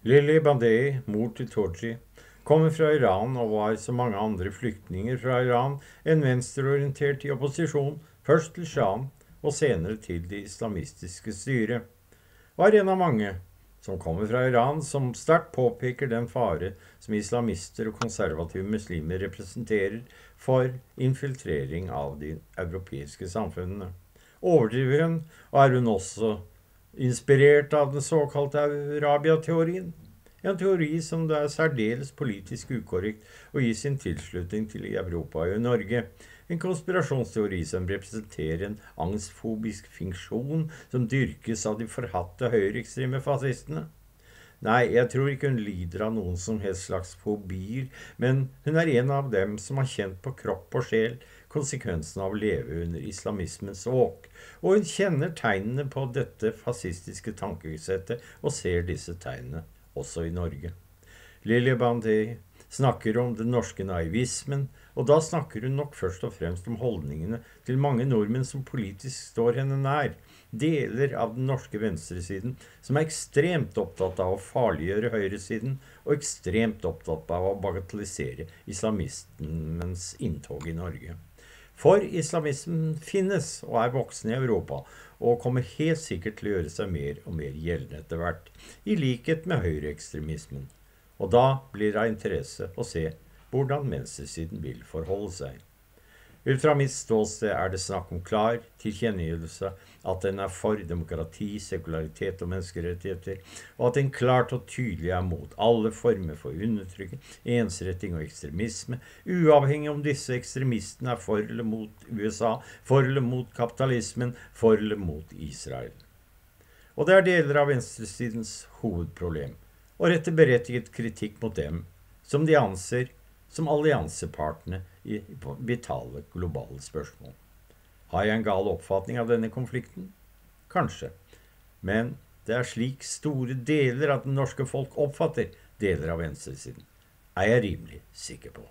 Lilly Bandei, mor til Tooji, kommer fra Iran og var som mange andre flyktninger fra Iran en venstreorientert i opposisjon, først til Shahen og senere til det islamistiske styret. Var en av mange som kommer fra Iran, som sterkt påpeker den fare som islamister og konservative muslimer representerer for infiltrering av de europeiske samfunnene. Overdriver hun, og er hun også inspirert av den såkalte Arabia-teorien. En teori som det er særdeles politisk ukorrekt å gi sin tilslutning til i Europa og i Norge. En konspirasjonsteori som representerer en angstfobisk funksjon som dyrkes av de forhatte høyreekstreme fascistene. Nei, jeg tror ikke hun lider av noen som helst slags fobier, men hun er en av dem som har kjent på kropp og sjel konsekvensen av å leve under islamismens åk, og hun kjenner tegnene på dette fascistiske tankesettet og ser disse tegnene også i Norge. Lilly Bandy snakker om den norske naivismen, og da snakker hun nok først og fremst om holdningene til mange nordmenn som politisk står henne nær, deler av den norske venstresiden som er ekstremt opptatt av å farliggjøre høyresiden, og ekstremt opptatt av å bagatellisere islamismens inntog i Norge. For islamismen finnes og er voksen i Europa, og kommer helt sikkert til å gjøre seg mer og mer gjeldende etter hvert, i likhet med høyreekstremismen. Og da blir det av interesse å se hvordan venstresiden vil forholde seg. Ut fra mitt ståsted er det snakk om klar tilkjennegivelse at den er for demokrati, sekularitet og menneskerettigheter, og at den klart og tydelig er mot alle former for undertrykking, ensretting og ekstremisme, uavhengig om disse ekstremistene er for eller mot USA, for eller mot kapitalismen, for eller mot Israel. Og det er deler av venstresidens hovedproblem å rette berettiget kritikk mot dem som de anser som alliansepartene i vitale globale spørsmål. Har jeg en gal oppfatning av denne konflikten? Kanskje. Men det er slik store deler av det norske folk oppfatter deler av venstresiden, er jeg rimelig sikker på.